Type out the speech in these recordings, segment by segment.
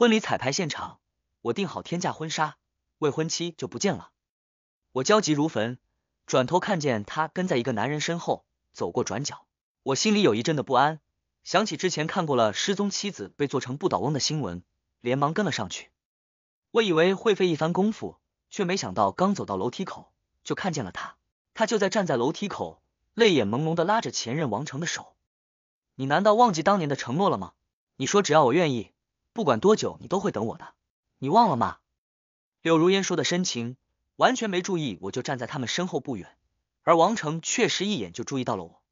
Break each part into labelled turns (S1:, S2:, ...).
S1: 婚礼彩排现场，我订好天价婚纱，未婚妻就不见了。我焦急如焚，转头看见她跟在一个男人身后走过转角，我心里有一阵的不安，想起之前看过了失踪妻子被做成不倒翁的新闻，连忙跟了上去。我以为会费一番功夫，却没想到刚走到楼梯口就看见了他。他就在站在楼梯口，泪眼朦胧的拉着前任王成的手。你难道忘记当年的承诺了吗？你说只要我愿意。不管多久，你都会等我的，你忘了吗？柳如烟说的深情，完全没注意，我就站在他们身后不远。而王成确实一眼就注意到了我，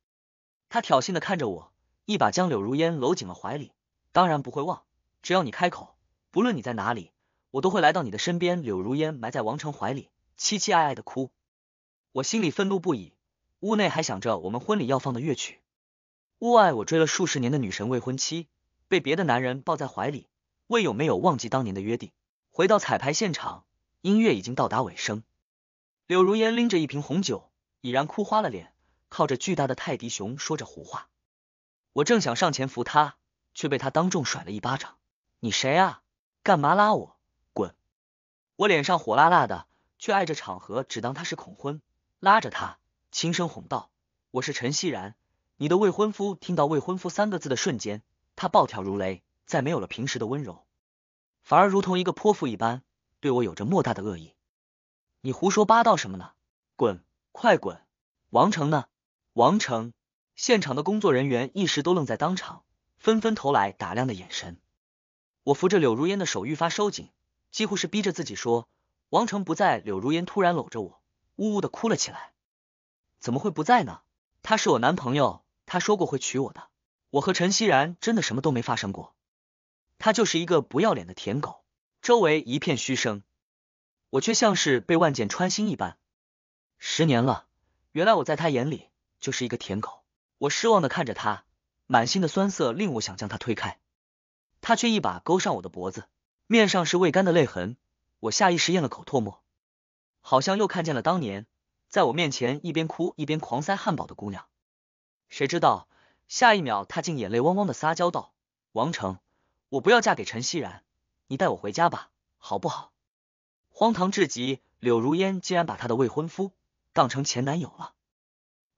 S1: 他挑衅的看着我，一把将柳如烟搂进了怀里。当然不会忘，只要你开口，不论你在哪里，我都会来到你的身边。柳如烟埋在王成怀里，凄凄哀哀的哭。我心里愤怒不已。屋内还想着我们婚礼要放的乐曲，屋外我追了数十年的女神未婚妻，被别的男人抱在怀里。问有没有忘记当年的约定？回到彩排现场，音乐已经到达尾声。柳如烟拎着一瓶红酒，已然哭花了脸，靠着巨大的泰迪熊说着胡话。我正想上前扶她，却被他当众甩了一巴掌。你谁啊？干嘛拉我？滚！我脸上火辣辣的，却碍着场合，只当他是恐婚，拉着他轻声哄道：“我是陈希然，你的未婚夫。”听到“未婚夫”三个字的瞬间，他暴跳如雷。再没有了平时的温柔，反而如同一个泼妇一般，对我有着莫大的恶意。你胡说八道什么呢？滚，快滚！王成呢？王成？现场的工作人员一时都愣在当场，纷纷投来打量的眼神。我扶着柳如烟的手愈发收紧，几乎是逼着自己说：“王成不在。”柳如烟突然搂着我，呜呜的哭了起来。怎么会不在呢？他是我男朋友，他说过会娶我的。我和陈熙然真的什么都没发生过。他就是一个不要脸的舔狗，周围一片嘘声，我却像是被万箭穿心一般。十年了，原来我在他眼里就是一个舔狗。我失望的看着他，满心的酸涩令我想将他推开，他却一把勾上我的脖子，面上是未干的泪痕。我下意识咽了口唾沫，好像又看见了当年在我面前一边哭一边狂塞汉堡的姑娘。谁知道下一秒他竟眼泪汪汪的撒娇道：“王成。”我不要嫁给陈熙然，你带我回家吧，好不好？荒唐至极，柳如烟竟然把她的未婚夫当成前男友了。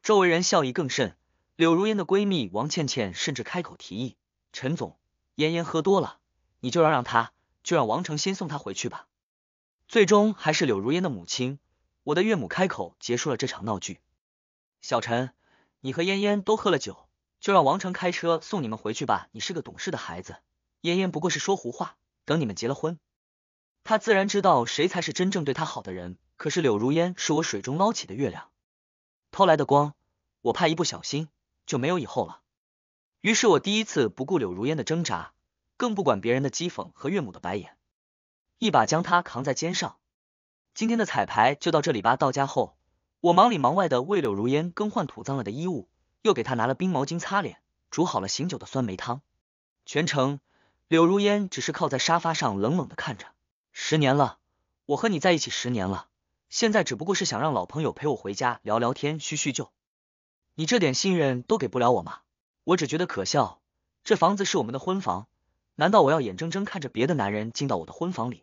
S1: 周围人笑意更甚，柳如烟的闺蜜王倩倩甚至开口提议：“陈总，嫣嫣喝多了，你就让让她，就让王成先送她回去吧。”最终还是柳如烟的母亲，我的岳母开口结束了这场闹剧：“小陈，你和嫣嫣都喝了酒，就让王成开车送你们回去吧。你是个懂事的孩子。”嫣嫣不过是说胡话，等你们结了婚，他自然知道谁才是真正对他好的人。可是柳如烟是我水中捞起的月亮，偷来的光，我怕一不小心就没有以后了。于是我第一次不顾柳如烟的挣扎，更不管别人的讥讽和岳母的白眼，一把将她扛在肩上。今天的彩排就到这里吧。到家后，我忙里忙外的为柳如烟更换土脏了的衣物，又给她拿了冰毛巾擦脸，煮好了醒酒的酸梅汤，全程。柳如烟只是靠在沙发上，冷冷的看着。十年了，我和你在一起十年了，现在只不过是想让老朋友陪我回家聊聊天，叙叙旧。你这点信任都给不了我吗？我只觉得可笑。这房子是我们的婚房，难道我要眼睁睁看着别的男人进到我的婚房里，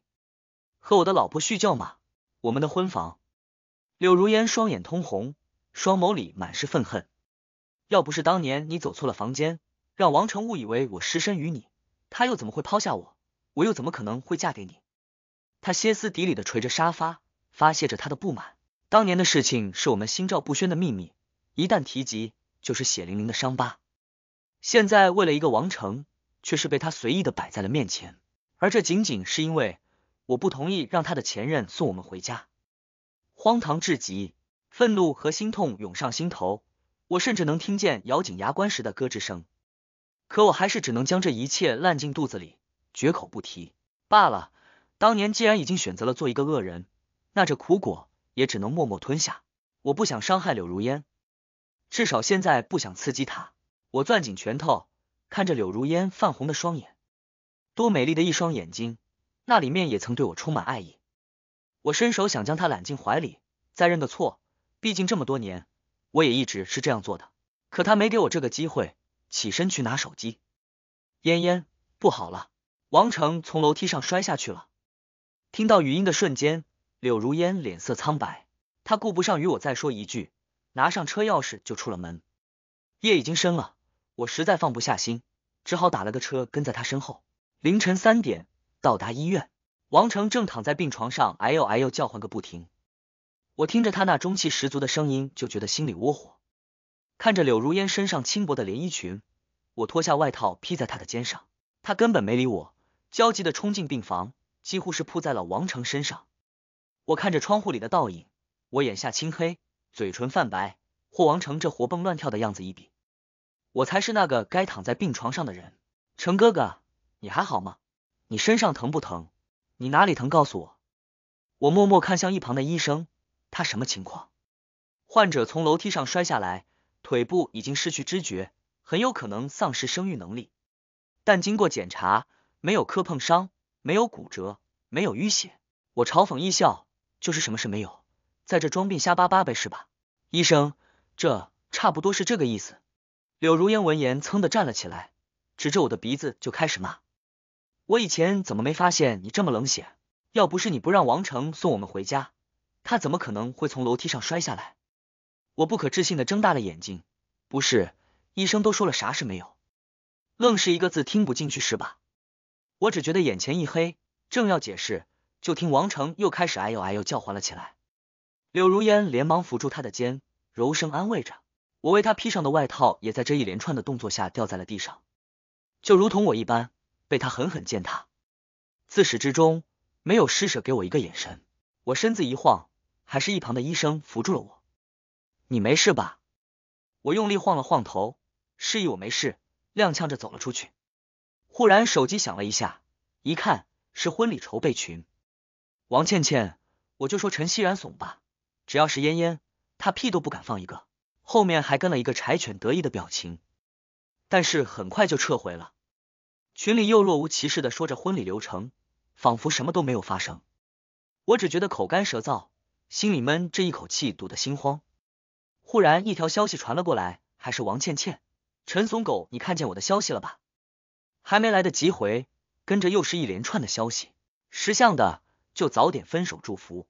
S1: 和我的老婆叙旧吗？我们的婚房。柳如烟双眼通红，双眸里满是愤恨。要不是当年你走错了房间，让王成误以为我失身于你。他又怎么会抛下我？我又怎么可能会嫁给你？他歇斯底里的捶着沙发，发泄着他的不满。当年的事情是我们心照不宣的秘密，一旦提及，就是血淋淋的伤疤。现在为了一个王城，却是被他随意的摆在了面前，而这仅仅是因为我不同意让他的前任送我们回家，荒唐至极。愤怒和心痛涌上心头，我甚至能听见咬紧牙关时的咯吱声。可我还是只能将这一切烂进肚子里，绝口不提罢了。当年既然已经选择了做一个恶人，那这苦果也只能默默吞下。我不想伤害柳如烟，至少现在不想刺激她。我攥紧拳头，看着柳如烟泛红的双眼，多美丽的一双眼睛，那里面也曾对我充满爱意。我伸手想将她揽进怀里，再认个错。毕竟这么多年，我也一直是这样做的。可他没给我这个机会。起身去拿手机，嫣嫣，不好了！王成从楼梯上摔下去了。听到语音的瞬间，柳如烟脸色苍白，她顾不上与我再说一句，拿上车钥匙就出了门。夜已经深了，我实在放不下心，只好打了个车跟在他身后。凌晨三点到达医院，王成正躺在病床上，哎呦哎呦叫唤个不停。我听着他那中气十足的声音，就觉得心里窝火。看着柳如烟身上轻薄的连衣裙，我脱下外套披在她的肩上。她根本没理我，焦急地冲进病房，几乎是扑在了王成身上。我看着窗户里的倒影，我眼下青黑，嘴唇泛白。霍王成这活蹦乱跳的样子一比，我才是那个该躺在病床上的人。成哥哥，你还好吗？你身上疼不疼？你哪里疼？告诉我。我默默看向一旁的医生，他什么情况？患者从楼梯上摔下来。腿部已经失去知觉，很有可能丧失生育能力。但经过检查，没有磕碰伤，没有骨折，没有淤血。我嘲讽一笑，就是什么事没有，在这装病瞎巴巴呗，是吧？医生，这差不多是这个意思。柳如烟闻言，噌的站了起来，指着我的鼻子就开始骂：“我以前怎么没发现你这么冷血？要不是你不让王成送我们回家，他怎么可能会从楼梯上摔下来？”我不可置信的睁大了眼睛，不是，医生都说了啥事没有，愣是一个字听不进去是吧？我只觉得眼前一黑，正要解释，就听王成又开始哎呦哎呦叫唤了起来。柳如烟连忙扶住他的肩，柔声安慰着。我为他披上的外套也在这一连串的动作下掉在了地上，就如同我一般被他狠狠践踏。自始至终没有施舍给我一个眼神。我身子一晃，还是一旁的医生扶住了我。你没事吧？我用力晃了晃头，示意我没事，踉跄着走了出去。忽然手机响了一下，一看是婚礼筹备群，王倩倩，我就说陈熙然怂吧，只要是嫣嫣，他屁都不敢放一个。后面还跟了一个柴犬得意的表情，但是很快就撤回了。群里又若无其事的说着婚礼流程，仿佛什么都没有发生。我只觉得口干舌燥，心里闷，这一口气堵得心慌。忽然，一条消息传了过来，还是王倩倩。陈怂狗，你看见我的消息了吧？还没来得及回，跟着又是一连串的消息。识相的就早点分手，祝福。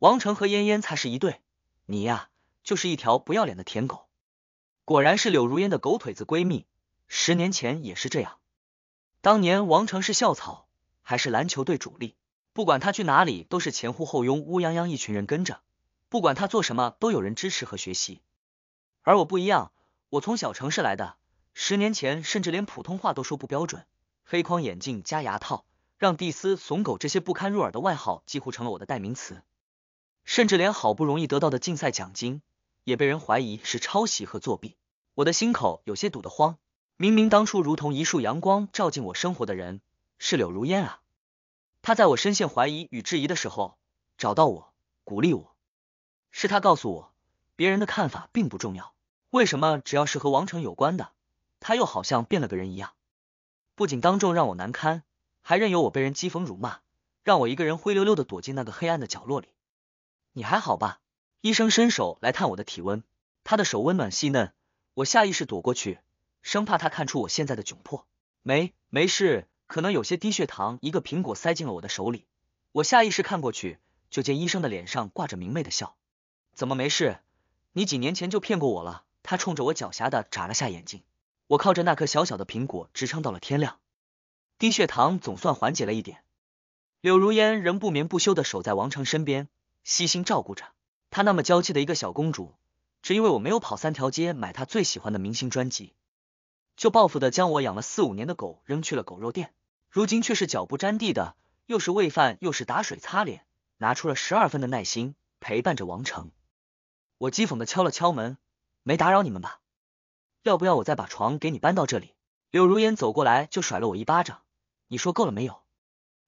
S1: 王成和嫣嫣才是一对，你呀，就是一条不要脸的舔狗。果然是柳如烟的狗腿子闺蜜，十年前也是这样。当年王成是校草，还是篮球队主力，不管他去哪里，都是前呼后拥，乌泱泱一群人跟着。不管他做什么，都有人支持和学习，而我不一样。我从小城市来的，十年前甚至连普通话都说不标准，黑框眼镜加牙套，让“蒂斯”、“怂狗”这些不堪入耳的外号几乎成了我的代名词。甚至连好不容易得到的竞赛奖金，也被人怀疑是抄袭和作弊。我的心口有些堵得慌。明明当初如同一束阳光照进我生活的人是柳如烟啊，他在我深陷怀疑与质疑的时候找到我，鼓励我。是他告诉我，别人的看法并不重要。为什么只要是和王成有关的，他又好像变了个人一样？不仅当众让我难堪，还任由我被人讥讽辱骂，让我一个人灰溜溜的躲进那个黑暗的角落里。你还好吧？医生伸手来探我的体温，他的手温暖细嫩，我下意识躲过去，生怕他看出我现在的窘迫。没没事，可能有些低血糖。一个苹果塞进了我的手里，我下意识看过去，就见医生的脸上挂着明媚的笑。怎么没事？你几年前就骗过我了。他冲着我狡黠的眨了下眼睛。我靠着那颗小小的苹果支撑到了天亮，低血糖总算缓解了一点。柳如烟仍不眠不休的守在王成身边，悉心照顾着她。那么娇气的一个小公主，只因为我没有跑三条街买她最喜欢的明星专辑，就报复的将我养了四五年的狗扔去了狗肉店。如今却是脚不沾地的，又是喂饭又是打水擦脸，拿出了十二分的耐心陪伴着王成。我讥讽的敲了敲门，没打扰你们吧？要不要我再把床给你搬到这里？柳如烟走过来就甩了我一巴掌，你说够了没有？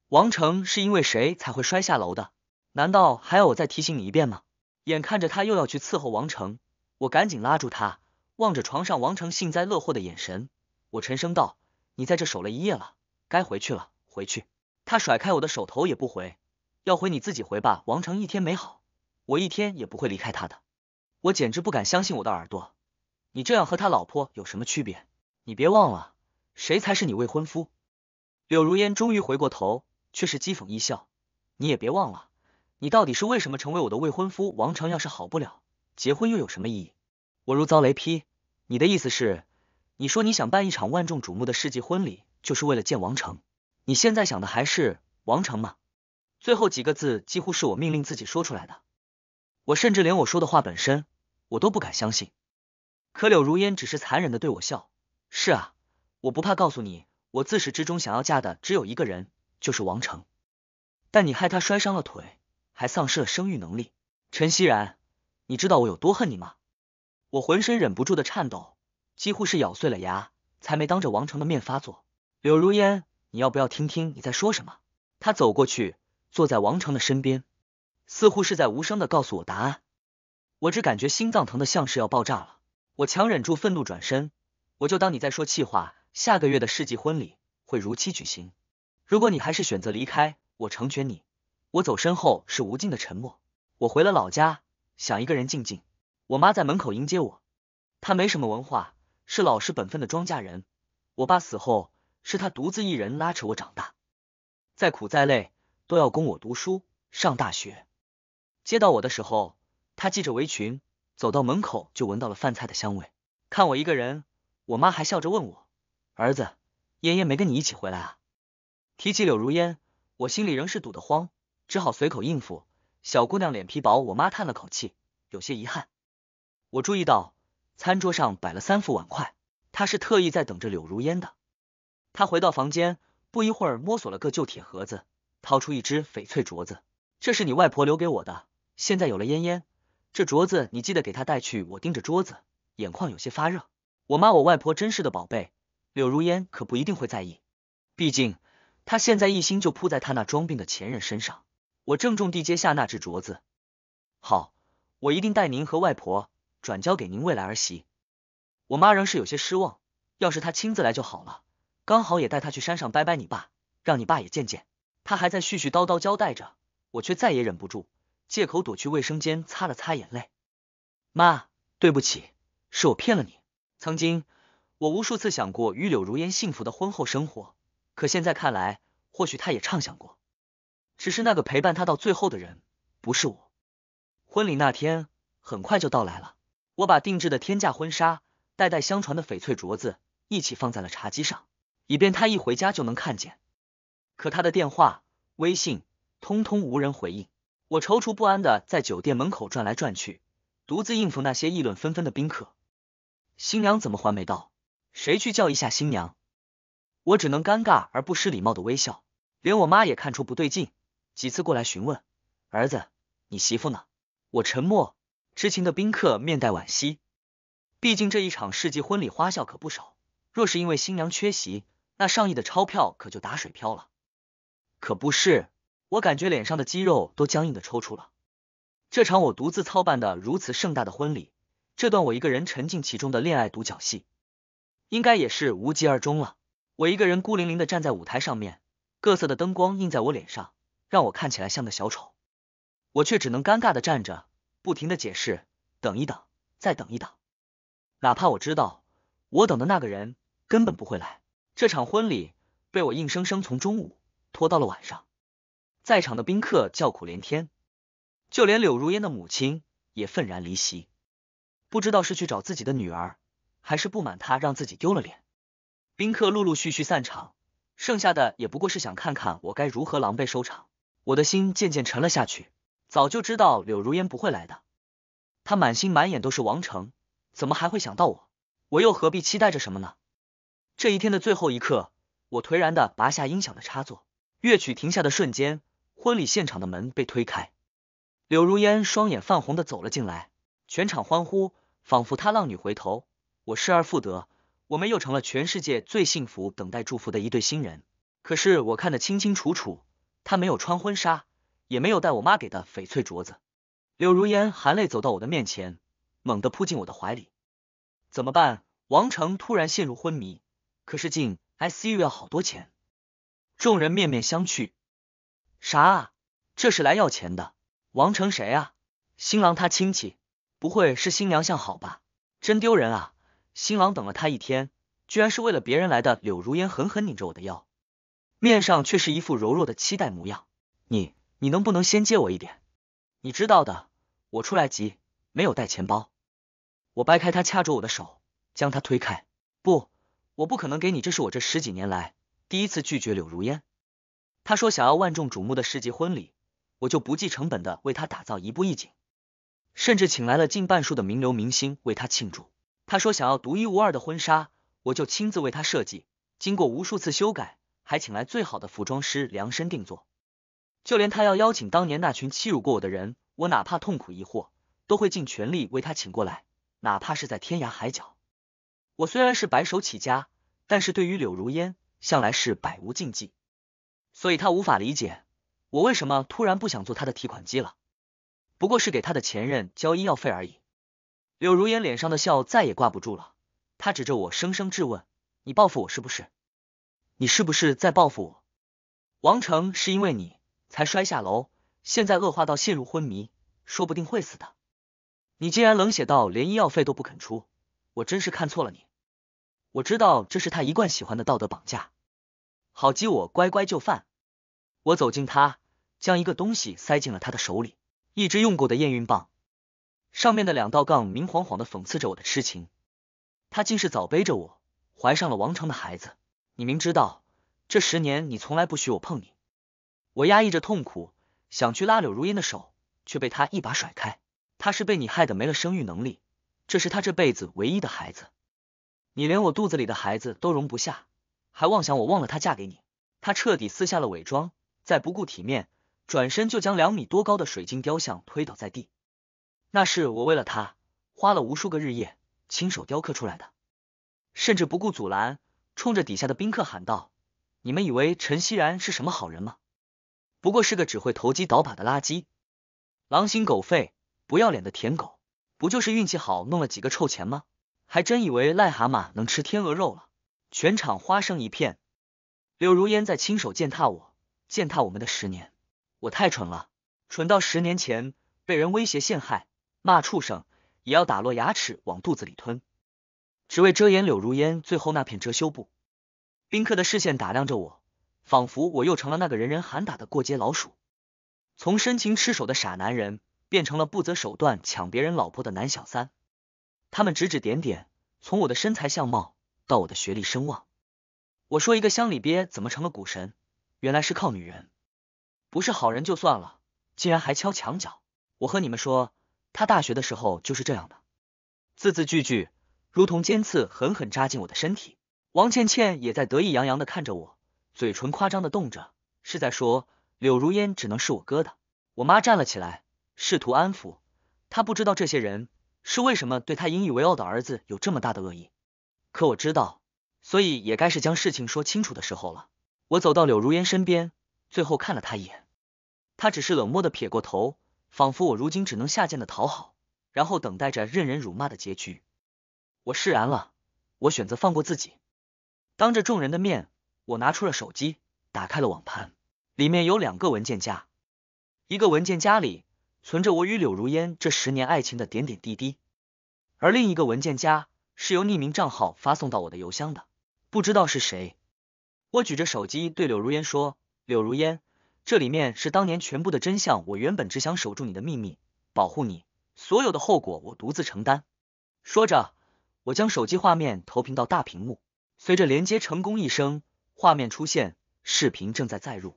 S1: 王成是因为谁才会摔下楼的？难道还要我再提醒你一遍吗？眼看着他又要去伺候王成，我赶紧拉住他，望着床上王成幸灾乐祸的眼神，我沉声道：“你在这守了一夜了，该回去了，回去。”他甩开我的手，头也不回，要回你自己回吧。王成一天没好，我一天也不会离开他的。我简直不敢相信我的耳朵，你这样和他老婆有什么区别？你别忘了，谁才是你未婚夫？柳如烟终于回过头，却是讥讽一笑。你也别忘了，你到底是为什么成为我的未婚夫？王成要是好不了，结婚又有什么意义？我如遭雷劈，你的意思是，你说你想办一场万众瞩目的世纪婚礼，就是为了见王成？你现在想的还是王成吗？最后几个字几乎是我命令自己说出来的。我甚至连我说的话本身，我都不敢相信。可柳如烟只是残忍的对我笑。是啊，我不怕告诉你，我自始至终想要嫁的只有一个人，就是王成。但你害他摔伤了腿，还丧失了生育能力。陈熙然，你知道我有多恨你吗？我浑身忍不住的颤抖，几乎是咬碎了牙才没当着王成的面发作。柳如烟，你要不要听听你在说什么？他走过去，坐在王成的身边。似乎是在无声的告诉我答案，我只感觉心脏疼的像是要爆炸了。我强忍住愤怒转身，我就当你在说气话。下个月的世纪婚礼会如期举行，如果你还是选择离开，我成全你。我走身后是无尽的沉默。我回了老家，想一个人静静。我妈在门口迎接我，她没什么文化，是老实本分的庄稼人。我爸死后，是她独自一人拉扯我长大，再苦再累都要供我读书上大学。接到我的时候，他系着围裙走到门口，就闻到了饭菜的香味。看我一个人，我妈还笑着问我：“儿子，燕燕没跟你一起回来啊？”提起柳如烟，我心里仍是堵得慌，只好随口应付。小姑娘脸皮薄，我妈叹了口气，有些遗憾。我注意到餐桌上摆了三副碗筷，她是特意在等着柳如烟的。她回到房间，不一会儿摸索了个旧铁盒子，掏出一只翡翠镯子，这是你外婆留给我的。现在有了嫣嫣，这镯子你记得给她带去。我盯着桌子，眼眶有些发热。我妈、我外婆真是的宝贝，柳如烟可不一定会在意，毕竟她现在一心就扑在她那装病的前任身上。我郑重地接下那只镯子，好，我一定带您和外婆转交给您未来儿媳。我妈仍是有些失望，要是她亲自来就好了，刚好也带她去山上拜拜你爸，让你爸也见见。她还在絮絮叨叨交代着，我却再也忍不住。借口躲去卫生间擦了擦眼泪，妈，对不起，是我骗了你。曾经，我无数次想过与柳如烟幸福的婚后生活，可现在看来，或许她也畅想过，只是那个陪伴她到最后的人不是我。婚礼那天很快就到来了，我把定制的天价婚纱、代代相传的翡翠镯子一起放在了茶几上，以便她一回家就能看见。可她的电话、微信通通无人回应。我踌躇不安的在酒店门口转来转去，独自应付那些议论纷纷的宾客。新娘怎么还没到？谁去叫一下新娘？我只能尴尬而不失礼貌的微笑。连我妈也看出不对劲，几次过来询问：“儿子，你媳妇呢？”我沉默。知情的宾客面带惋惜，毕竟这一场世纪婚礼花销可不少，若是因为新娘缺席，那上亿的钞票可就打水漂了。可不是。我感觉脸上的肌肉都僵硬的抽搐了。这场我独自操办的如此盛大的婚礼，这段我一个人沉浸其中的恋爱独角戏，应该也是无疾而终了。我一个人孤零零的站在舞台上面，各色的灯光映在我脸上，让我看起来像个小丑。我却只能尴尬的站着，不停的解释，等一等，再等一等。哪怕我知道，我等的那个人根本不会来。这场婚礼被我硬生生从中午拖到了晚上。在场的宾客叫苦连天，就连柳如烟的母亲也愤然离席，不知道是去找自己的女儿，还是不满她让自己丢了脸。宾客陆陆续续散场，剩下的也不过是想看看我该如何狼狈收场。我的心渐渐沉了下去，早就知道柳如烟不会来的，她满心满眼都是王成，怎么还会想到我？我又何必期待着什么呢？这一天的最后一刻，我颓然的拔下音响的插座，乐曲停下的瞬间。婚礼现场的门被推开，柳如烟双眼泛红的走了进来，全场欢呼，仿佛她浪女回头，我失而复得，我们又成了全世界最幸福、等待祝福的一对新人。可是我看得清清楚楚，她没有穿婚纱，也没有戴我妈给的翡翠镯子。柳如烟含泪走到我的面前，猛地扑进我的怀里。怎么办？王成突然陷入昏迷，可是进 ICU 要好多钱。众人面面相觑。啥？这是来要钱的？王成谁啊？新郎他亲戚？不会是新娘相好吧？真丢人啊！新郎等了他一天，居然是为了别人来的。柳如烟狠狠拧着我的腰，面上却是一副柔弱的期待模样。你，你能不能先借我一点？你知道的，我出来急，没有带钱包。我掰开他掐着我的手，将他推开。不，我不可能给你。这是我这十几年来第一次拒绝柳如烟。他说：“想要万众瞩目的世纪婚礼，我就不计成本的为他打造一步一景，甚至请来了近半数的名流明星为他庆祝。”他说：“想要独一无二的婚纱，我就亲自为他设计，经过无数次修改，还请来最好的服装师量身定做。”就连他要邀请当年那群欺辱过我的人，我哪怕痛苦疑惑，都会尽全力为他请过来，哪怕是在天涯海角。我虽然是白手起家，但是对于柳如烟，向来是百无禁忌。所以他无法理解我为什么突然不想做他的提款机了，不过是给他的前任交医药费而已。柳如烟脸上的笑再也挂不住了，她指着我，声声质问：“你报复我是不是？你是不是在报复我？王成是因为你才摔下楼，现在恶化到陷入昏迷，说不定会死的。你竟然冷血到连医药费都不肯出，我真是看错了你。我知道这是他一贯喜欢的道德绑架。”好，激我乖乖就范。我走近他，将一个东西塞进了他的手里，一支用过的验孕棒，上面的两道杠明晃晃的讽刺着我的痴情。他竟是早背着我怀上了王成的孩子。你明知道这十年你从来不许我碰你，我压抑着痛苦想去拉柳如烟的手，却被他一把甩开。他是被你害得没了生育能力，这是他这辈子唯一的孩子，你连我肚子里的孩子都容不下。还妄想我忘了她嫁给你？他彻底撕下了伪装，再不顾体面，转身就将两米多高的水晶雕像推倒在地。那是我为了他花了无数个日夜亲手雕刻出来的，甚至不顾阻拦，冲着底下的宾客喊道：“你们以为陈熙然是什么好人吗？不过是个只会投机倒把的垃圾，狼心狗肺、不要脸的舔狗，不就是运气好弄了几个臭钱吗？还真以为癞蛤蟆能吃天鹅肉了？”全场哗声一片。柳如烟在亲手践踏我、践踏我们的十年，我太蠢了，蠢到十年前被人威胁陷害，骂畜生也要打落牙齿往肚子里吞，只为遮掩柳如烟最后那片遮羞布。宾客的视线打量着我，仿佛我又成了那个人人喊打的过街老鼠，从深情痴守的傻男人变成了不择手段抢别人老婆的男小三。他们指指点点，从我的身材相貌。到我的学历声望，我说一个乡里鳖怎么成了股神？原来是靠女人，不是好人就算了，竟然还敲墙角。我和你们说，他大学的时候就是这样的，字字句句如同尖刺，狠狠扎进我的身体。王倩倩也在得意洋洋的看着我，嘴唇夸张的动着，是在说柳如烟只能是我哥的。我妈站了起来，试图安抚，她不知道这些人是为什么对她引以为傲的儿子有这么大的恶意。可我知道，所以也该是将事情说清楚的时候了。我走到柳如烟身边，最后看了她一眼，她只是冷漠的撇过头，仿佛我如今只能下贱的讨好，然后等待着任人辱骂的结局。我释然了，我选择放过自己。当着众人的面，我拿出了手机，打开了网盘，里面有两个文件夹，一个文件夹里存着我与柳如烟这十年爱情的点点滴滴，而另一个文件夹。是由匿名账号发送到我的邮箱的，不知道是谁。我举着手机对柳如烟说：“柳如烟，这里面是当年全部的真相。我原本只想守住你的秘密，保护你，所有的后果我独自承担。”说着，我将手机画面投屏到大屏幕。随着连接成功一声，画面出现，视频正在载入。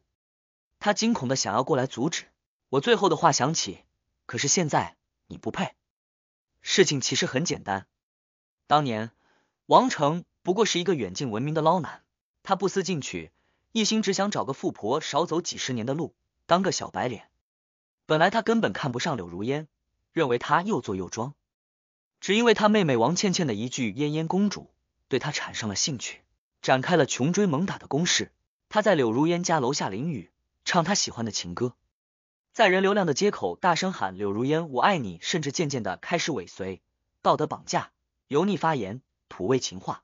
S1: 他惊恐的想要过来阻止我，最后的话响起：“可是现在你不配。”事情其实很简单。当年，王成不过是一个远近闻名的捞男，他不思进取，一心只想找个富婆，少走几十年的路，当个小白脸。本来他根本看不上柳如烟，认为她又作又装，只因为他妹妹王倩倩的一句“嫣嫣公主”，对他产生了兴趣，展开了穷追猛打的攻势。他在柳如烟家楼下淋雨，唱他喜欢的情歌，在人流量的街口大声喊“柳如烟，我爱你”，甚至渐渐的开始尾随，道德绑架。油腻发言、土味情话，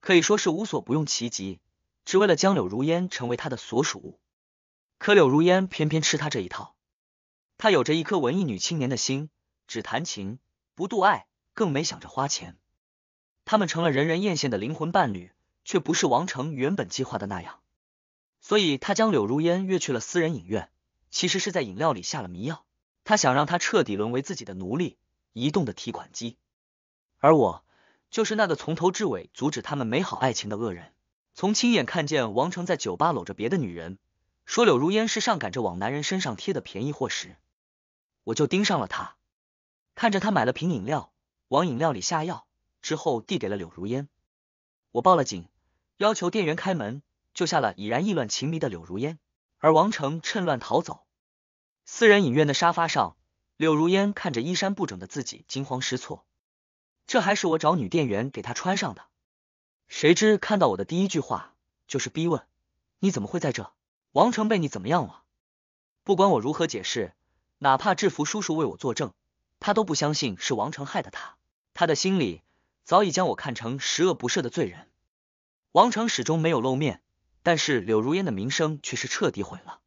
S1: 可以说是无所不用其极，只为了将柳如烟成为他的所属。可柳如烟偏偏吃他这一套，他有着一颗文艺女青年的心，只谈情不度爱，更没想着花钱。他们成了人人艳羡的灵魂伴侣，却不是王成原本计划的那样。所以他将柳如烟约去了私人影院，其实是在饮料里下了迷药。他想让他彻底沦为自己的奴隶，移动的提款机。而我，就是那个从头至尾阻止他们美好爱情的恶人。从亲眼看见王成在酒吧搂着别的女人，说柳如烟是上赶着往男人身上贴的便宜货时，我就盯上了他。看着他买了瓶饮料，往饮料里下药，之后递给了柳如烟，我报了警，要求店员开门，救下了已然意乱情迷的柳如烟，而王成趁乱逃走。私人影院的沙发上，柳如烟看着衣衫不整的自己，惊慌失措。这还是我找女店员给他穿上的，谁知看到我的第一句话就是逼问：“你怎么会在这？王成被你怎么样了？”不管我如何解释，哪怕制服叔叔为我作证，他都不相信是王成害的他。他的心里早已将我看成十恶不赦的罪人。王成始终没有露面，但是柳如烟的名声却是彻底毁了。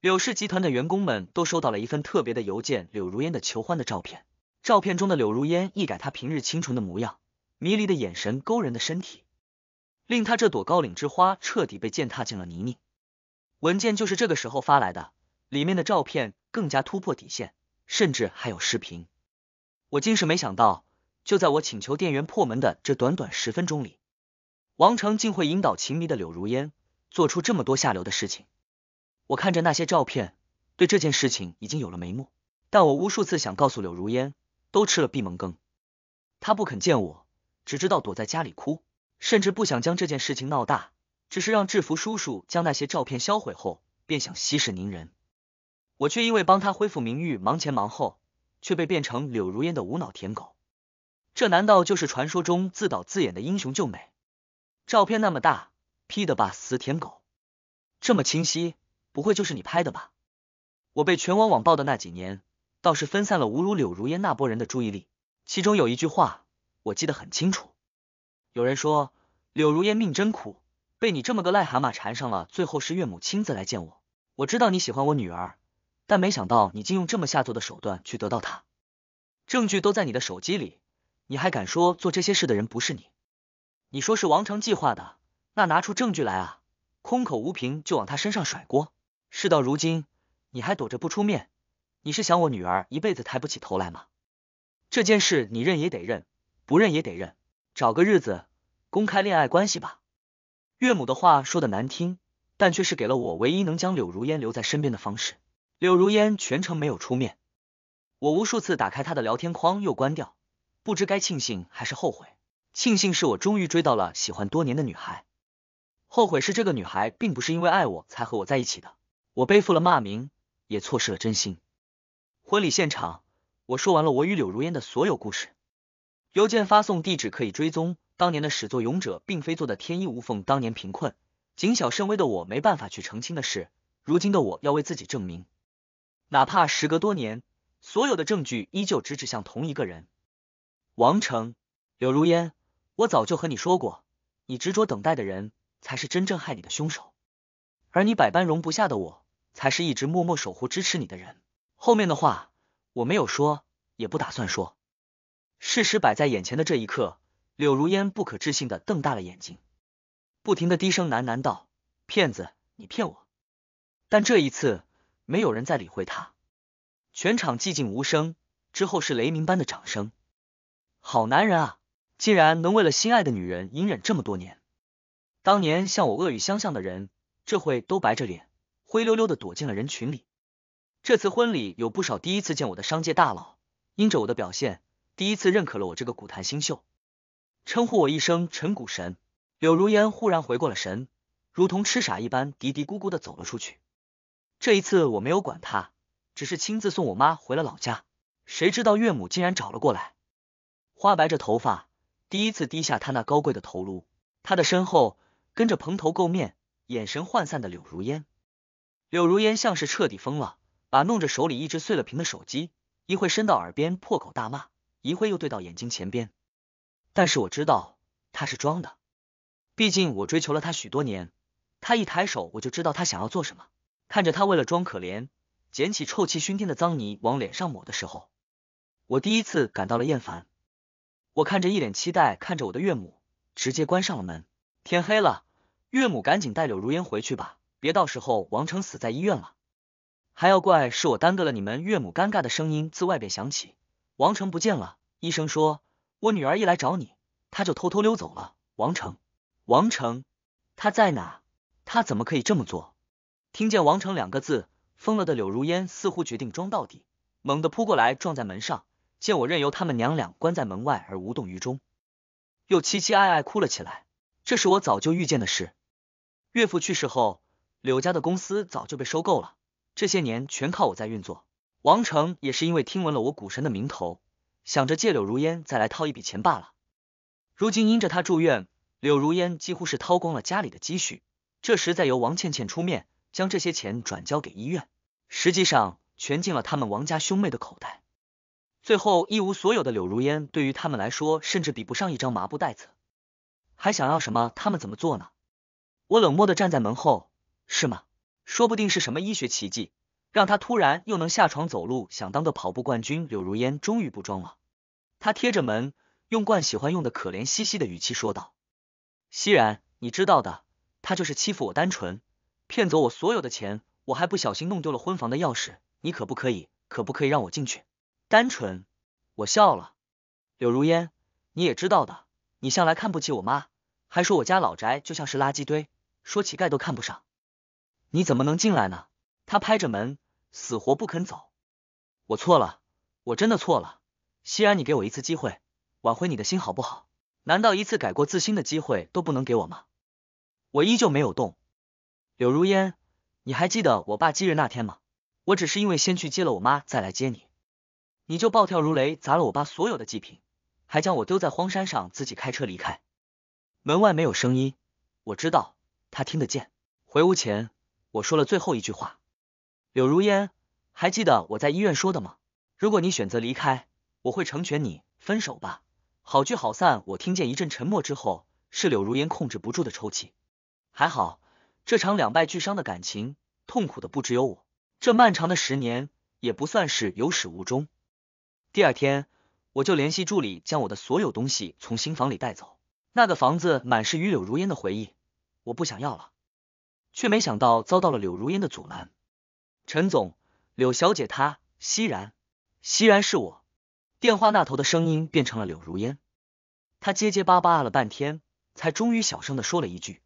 S1: 柳氏集团的员工们都收到了一份特别的邮件：柳如烟的求欢的照片。照片中的柳如烟一改她平日清纯的模样，迷离的眼神、勾人的身体，令她这朵高岭之花彻底被践踏进了泥泞。文件就是这个时候发来的，里面的照片更加突破底线，甚至还有视频。我竟是没想到，就在我请求店员破门的这短短十分钟里，王成竟会引导情迷的柳如烟做出这么多下流的事情。我看着那些照片，对这件事情已经有了眉目。但我无数次想告诉柳如烟。都吃了闭门羹，他不肯见我，只知道躲在家里哭，甚至不想将这件事情闹大，只是让制服叔叔将那些照片销毁后，便想息事宁人。我却因为帮他恢复名誉忙前忙后，却被变成柳如烟的无脑舔狗。这难道就是传说中自导自演的英雄救美？照片那么大，P 的吧，死舔狗！这么清晰，不会就是你拍的吧？我被全网网暴的那几年。倒是分散了侮辱柳如烟那波人的注意力。其中有一句话我记得很清楚，有人说柳如烟命真苦，被你这么个癞蛤蟆缠上了，最后是岳母亲自来见我。我知道你喜欢我女儿，但没想到你竟用这么下作的手段去得到她。证据都在你的手机里，你还敢说做这些事的人不是你？你说是王成计划的，那拿出证据来啊！空口无凭就往他身上甩锅，事到如今你还躲着不出面。你是想我女儿一辈子抬不起头来吗？这件事你认也得认，不认也得认，找个日子公开恋爱关系吧。岳母的话说的难听，但却是给了我唯一能将柳如烟留在身边的方式。柳如烟全程没有出面，我无数次打开她的聊天框又关掉，不知该庆幸还是后悔。庆幸是我终于追到了喜欢多年的女孩，后悔是这个女孩并不是因为爱我才和我在一起的，我背负了骂名，也错失了真心。婚礼现场，我说完了我与柳如烟的所有故事。邮件发送地址可以追踪。当年的始作俑者，并非做的天衣无缝。当年贫困、谨小慎微的我，没办法去澄清的事，如今的我要为自己证明。哪怕时隔多年，所有的证据依旧直指向同一个人。王成，柳如烟，我早就和你说过，你执着等待的人，才是真正害你的凶手。而你百般容不下的我，才是一直默默守护、支持你的人。后面的话我没有说，也不打算说。事实摆在眼前的这一刻，柳如烟不可置信的瞪大了眼睛，不停的低声喃喃道：“骗子，你骗我！”但这一次，没有人再理会他，全场寂静无声，之后是雷鸣般的掌声。好男人啊，竟然能为了心爱的女人隐忍这么多年。当年向我恶语相向的人，这会都白着脸，灰溜溜的躲进了人群里。这次婚礼有不少第一次见我的商界大佬，因着我的表现，第一次认可了我这个古坛新秀，称呼我一声陈古神。柳如烟忽然回过了神，如同痴傻一般嘀嘀咕咕的走了出去。这一次我没有管他，只是亲自送我妈回了老家。谁知道岳母竟然找了过来，花白着头发，第一次低下她那高贵的头颅，她的身后跟着蓬头垢面、眼神涣散的柳如烟。柳如烟像是彻底疯了。把弄着手里一只碎了屏的手机，一会伸到耳边破口大骂，一会又对到眼睛前边。但是我知道他是装的，毕竟我追求了他许多年。他一抬手，我就知道他想要做什么。看着他为了装可怜，捡起臭气熏天的脏泥往脸上抹的时候，我第一次感到了厌烦。我看着一脸期待看着我的岳母，直接关上了门。天黑了，岳母赶紧带柳如烟回去吧，别到时候王成死在医院了。还要怪是我耽搁了你们岳母，尴尬的声音自外边响起。王成不见了，医生说我女儿一来找你，他就偷偷溜走了。王成，王成，他在哪？他怎么可以这么做？听见王成两个字，疯了的柳如烟似乎决定装到底，猛地扑过来撞在门上。见我任由他们娘俩关在门外而无动于衷，又凄凄哀哀哭了起来。这是我早就预见的事。岳父去世后，柳家的公司早就被收购了。这些年全靠我在运作，王成也是因为听闻了我股神的名头，想着借柳如烟再来掏一笔钱罢了。如今因着他住院，柳如烟几乎是掏光了家里的积蓄。这时再由王倩倩出面，将这些钱转交给医院，实际上全进了他们王家兄妹的口袋。最后一无所有的柳如烟，对于他们来说，甚至比不上一张麻布袋子。还想要什么？他们怎么做呢？我冷漠的站在门后，是吗？说不定是什么医学奇迹，让他突然又能下床走路，想当个跑步冠军。柳如烟终于不装了，他贴着门，用惯喜欢用的可怜兮兮的语气说道：“熙然，你知道的，他就是欺负我单纯，骗走我所有的钱，我还不小心弄丢了婚房的钥匙。你可不可以，可不可以让我进去？”单纯，我笑了。柳如烟，你也知道的，你向来看不起我妈，还说我家老宅就像是垃圾堆，说乞丐都看不上。你怎么能进来呢？他拍着门，死活不肯走。我错了，我真的错了。熙然，你给我一次机会，挽回你的心好不好？难道一次改过自新的机会都不能给我吗？我依旧没有动。柳如烟，你还记得我爸忌日那天吗？我只是因为先去接了我妈，再来接你，你就暴跳如雷，砸了我爸所有的祭品，还将我丢在荒山上，自己开车离开。门外没有声音，我知道他听得见。回屋前。我说了最后一句话，柳如烟，还记得我在医院说的吗？如果你选择离开，我会成全你，分手吧，好聚好散。我听见一阵沉默之后，是柳如烟控制不住的抽泣。还好，这场两败俱伤的感情，痛苦的不只有我。这漫长的十年，也不算是有始无终。第二天，我就联系助理，将我的所有东西从新房里带走。那个房子满是与柳如烟的回忆，我不想要了。却没想到遭到了柳如烟的阻拦。陈总，柳小姐，她熙然，熙然是我。电话那头的声音变成了柳如烟，他结结巴巴了半天，才终于小声的说了一句：“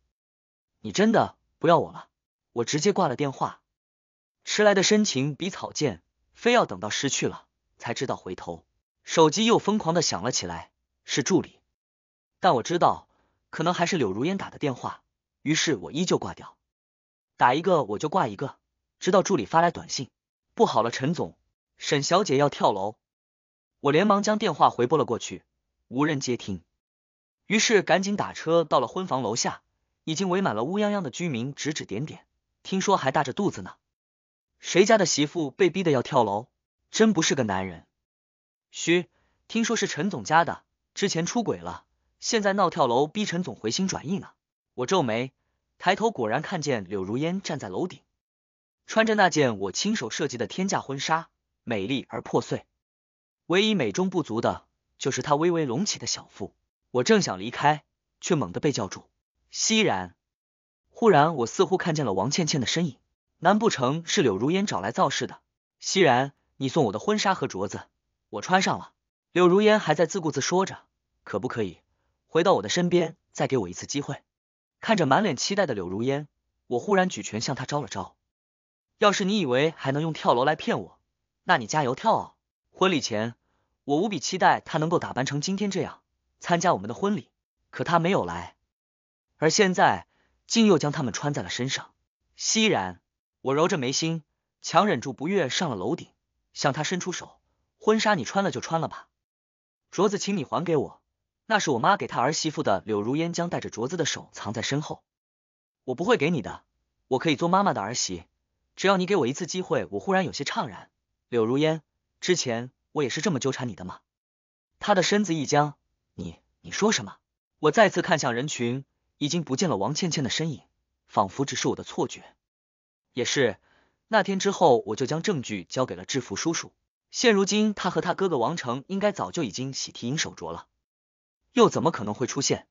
S1: 你真的不要我了？”我直接挂了电话。迟来的深情比草贱，非要等到失去了才知道回头。手机又疯狂的响了起来，是助理，但我知道可能还是柳如烟打的电话，于是我依旧挂掉。打一个我就挂一个，直到助理发来短信，不好了，陈总，沈小姐要跳楼。我连忙将电话回拨了过去，无人接听，于是赶紧打车到了婚房楼下，已经围满了乌泱泱的居民，指指点点。听说还大着肚子呢，谁家的媳妇被逼的要跳楼，真不是个男人。嘘，听说是陈总家的，之前出轨了，现在闹跳楼，逼陈总回心转意呢。我皱眉。抬头果然看见柳如烟站在楼顶，穿着那件我亲手设计的天价婚纱，美丽而破碎。唯一美中不足的就是她微微隆起的小腹。我正想离开，却猛地被叫住。熙然，忽然我似乎看见了王倩倩的身影，难不成是柳如烟找来造势的？熙然，你送我的婚纱和镯子，我穿上了。柳如烟还在自顾自说着，可不可以回到我的身边，再给我一次机会？看着满脸期待的柳如烟，我忽然举拳向他招了招。要是你以为还能用跳楼来骗我，那你加油跳啊！婚礼前，我无比期待他能够打扮成今天这样参加我们的婚礼，可他没有来。而现在，竟又将他们穿在了身上。熙然，我揉着眉心，强忍住不悦上了楼顶，向他伸出手：婚纱你穿了就穿了吧，镯子请你还给我。那是我妈给她儿媳妇的。柳如烟将戴着镯子的手藏在身后，我不会给你的。我可以做妈妈的儿媳，只要你给我一次机会。我忽然有些怅然。柳如烟，之前我也是这么纠缠你的吗？他的身子一僵，你你说什么？我再次看向人群，已经不见了王倩倩的身影，仿佛只是我的错觉。也是，那天之后我就将证据交给了制服叔叔。现如今，他和他哥哥王成应该早就已经喜提银手镯了。又怎么可能会出现？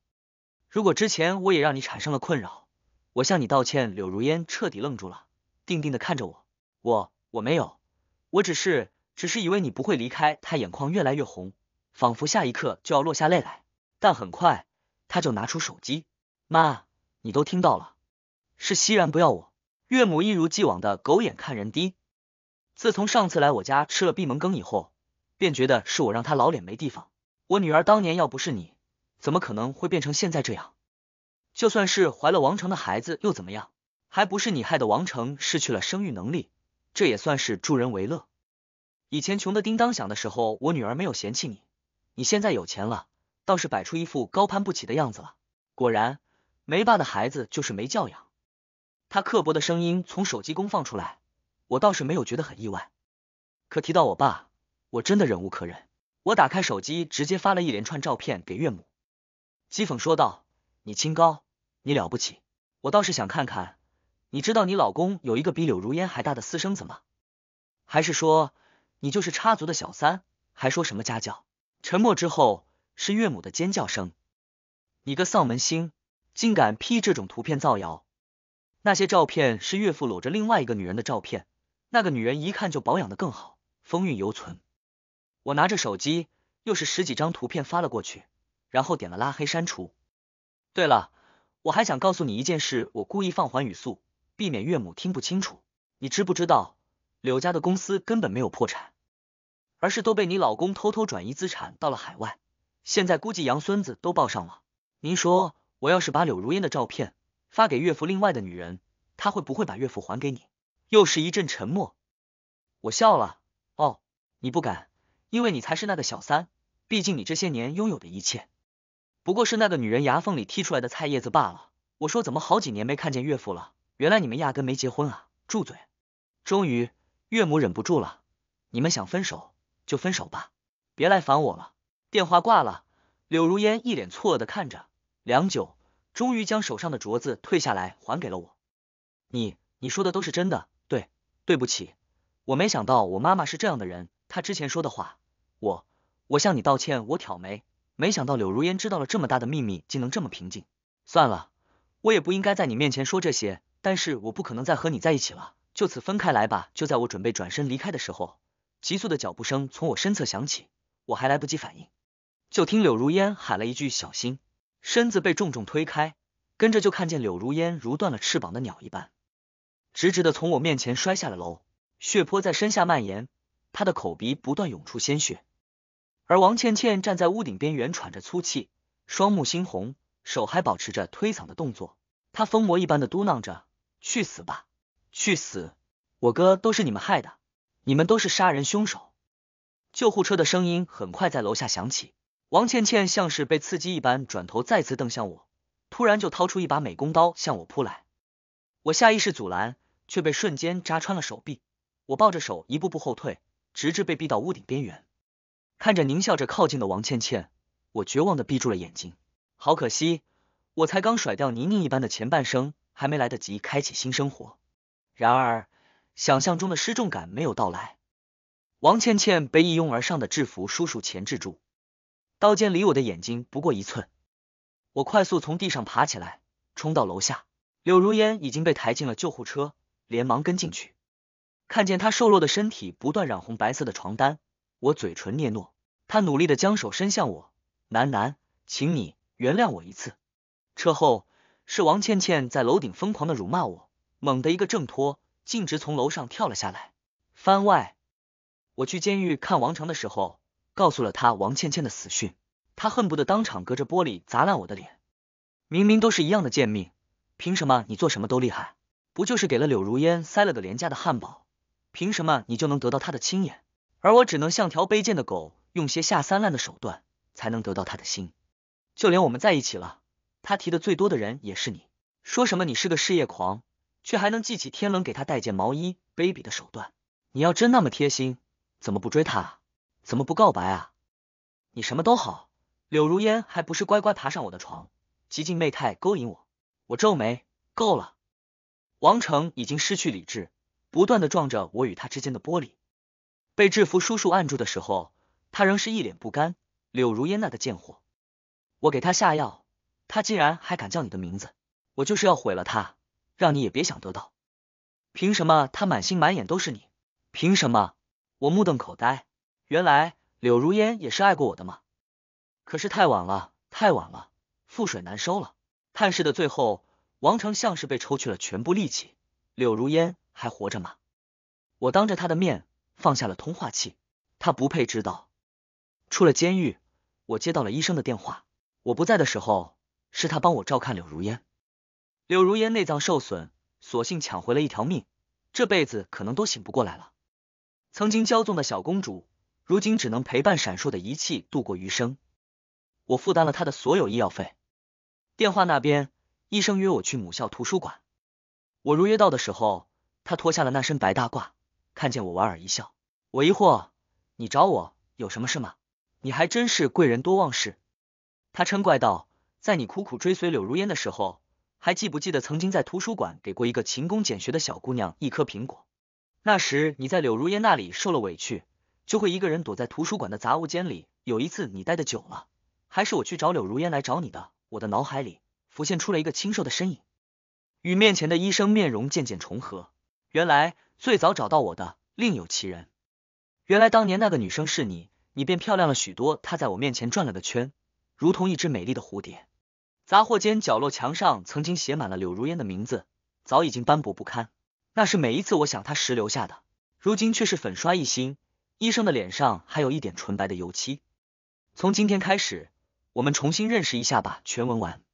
S1: 如果之前我也让你产生了困扰，我向你道歉。柳如烟彻底愣住了，定定的看着我，我我没有，我只是只是以为你不会离开。他眼眶越来越红，仿佛下一刻就要落下泪来。但很快，他就拿出手机，妈，你都听到了，是熙然不要我，岳母一如既往的狗眼看人低。自从上次来我家吃了闭门羹以后，便觉得是我让他老脸没地方。我女儿当年要不是你。怎么可能会变成现在这样？就算是怀了王成的孩子又怎么样？还不是你害得王成失去了生育能力，这也算是助人为乐。以前穷的叮当响的时候，我女儿没有嫌弃你，你现在有钱了，倒是摆出一副高攀不起的样子了。果然，没爸的孩子就是没教养。他刻薄的声音从手机公放出来，我倒是没有觉得很意外，可提到我爸，我真的忍无可忍。我打开手机，直接发了一连串照片给岳母。讥讽说道：“你清高，你了不起，我倒是想看看，你知道你老公有一个比柳如烟还大的私生子吗？还是说你就是插足的小三？还说什么家教？”沉默之后是岳母的尖叫声：“你个丧门星，竟敢 P 这种图片造谣！那些照片是岳父搂着另外一个女人的照片，那个女人一看就保养的更好，风韵犹存。”我拿着手机，又是十几张图片发了过去。然后点了拉黑删除。对了，我还想告诉你一件事，我故意放缓语速，避免岳母听不清楚。你知不知道，柳家的公司根本没有破产，而是都被你老公偷偷转移资产到了海外。现在估计洋孙子都报上了。您说，我要是把柳如烟的照片发给岳父另外的女人，他会不会把岳父还给你？又是一阵沉默。我笑了。哦，你不敢，因为你才是那个小三。毕竟你这些年拥有的一切。不过是那个女人牙缝里剔出来的菜叶子罢了。我说怎么好几年没看见岳父了，原来你们压根没结婚啊！住嘴！终于，岳母忍不住了，你们想分手就分手吧，别来烦我了。电话挂了，柳如烟一脸错愕的看着，良久，终于将手上的镯子退下来还给了我。你你说的都是真的？对，对不起，我没想到我妈妈是这样的人，她之前说的话，我我向你道歉。我挑眉。没想到柳如烟知道了这么大的秘密，竟能这么平静。算了，我也不应该在你面前说这些，但是我不可能再和你在一起了，就此分开来吧。就在我准备转身离开的时候，急速的脚步声从我身侧响起，我还来不及反应，就听柳如烟喊了一句“小心”，身子被重重推开，跟着就看见柳如烟如断了翅膀的鸟一般，直直的从我面前摔下了楼，血泊在身下蔓延，她的口鼻不断涌出鲜血。而王倩倩站在屋顶边缘，喘着粗气，双目猩红，手还保持着推搡的动作。她疯魔一般的嘟囔着：“去死吧，去死！我哥都是你们害的，你们都是杀人凶手。”救护车的声音很快在楼下响起。王倩倩像是被刺激一般，转头再次瞪向我，突然就掏出一把美工刀向我扑来。我下意识阻拦，却被瞬间扎穿了手臂。我抱着手一步步后退，直至被逼到屋顶边缘。看着狞笑着靠近的王倩倩，我绝望的闭住了眼睛。好可惜，我才刚甩掉泥泞一般的前半生，还没来得及开启新生活。然而，想象中的失重感没有到来，王倩倩被一拥而上的制服叔叔钳制住，刀尖离我的眼睛不过一寸。我快速从地上爬起来，冲到楼下。柳如烟已经被抬进了救护车，连忙跟进去，看见她瘦弱的身体不断染红白色的床单。我嘴唇嗫嚅，他努力的将手伸向我，楠楠，请你原谅我一次。车后是王倩倩在楼顶疯狂的辱骂我，猛地一个挣脱，径直从楼上跳了下来。番外，我去监狱看王成的时候，告诉了他王倩倩的死讯，他恨不得当场隔着玻璃砸烂我的脸。明明都是一样的贱命，凭什么你做什么都厉害？不就是给了柳如烟塞了个廉价的汉堡，凭什么你就能得到他的亲眼？而我只能像条卑贱的狗，用些下三滥的手段才能得到他的心。就连我们在一起了，他提的最多的人也是你。说什么你是个事业狂，却还能记起天冷给他带件毛衣。卑鄙的手段！你要真那么贴心，怎么不追他？怎么不告白啊？你什么都好，柳如烟还不是乖乖爬上我的床，极尽媚态勾引我。我皱眉，够了！王成已经失去理智，不断的撞着我与他之间的玻璃。被制服叔叔按住的时候，他仍是一脸不甘。柳如烟那个贱货，我给他下药，他竟然还敢叫你的名字！我就是要毁了他，让你也别想得到。凭什么他满心满眼都是你？凭什么我目瞪口呆？原来柳如烟也是爱过我的吗？可是太晚了，太晚了，覆水难收了。探视的最后，王成像是被抽去了全部力气。柳如烟还活着吗？我当着他的面。放下了通话器，他不配知道。出了监狱，我接到了医生的电话。我不在的时候，是他帮我照看柳如烟。柳如烟内脏受损，索性抢回了一条命，这辈子可能都醒不过来了。曾经骄纵的小公主，如今只能陪伴闪烁的仪器度过余生。我负担了他的所有医药费。电话那边，医生约我去母校图书馆。我如约到的时候，他脱下了那身白大褂。看见我莞尔一笑，我疑惑：“你找我有什么事吗？”你还真是贵人多忘事。他嗔怪道：“在你苦苦追随柳如烟的时候，还记不记得曾经在图书馆给过一个勤工俭学的小姑娘一颗苹果？那时你在柳如烟那里受了委屈，就会一个人躲在图书馆的杂物间里。有一次你待的久了，还是我去找柳如烟来找你的。”我的脑海里浮现出了一个清瘦的身影，与面前的医生面容渐渐重合。原来。最早找到我的另有其人，原来当年那个女生是你，你便漂亮了许多，她在我面前转了个圈，如同一只美丽的蝴蝶。杂货间角落墙上曾经写满了柳如烟的名字，早已经斑驳不堪，那是每一次我想她时留下的，如今却是粉刷一新。医生的脸上还有一点纯白的油漆。从今天开始，我们重新认识一下吧。全文完。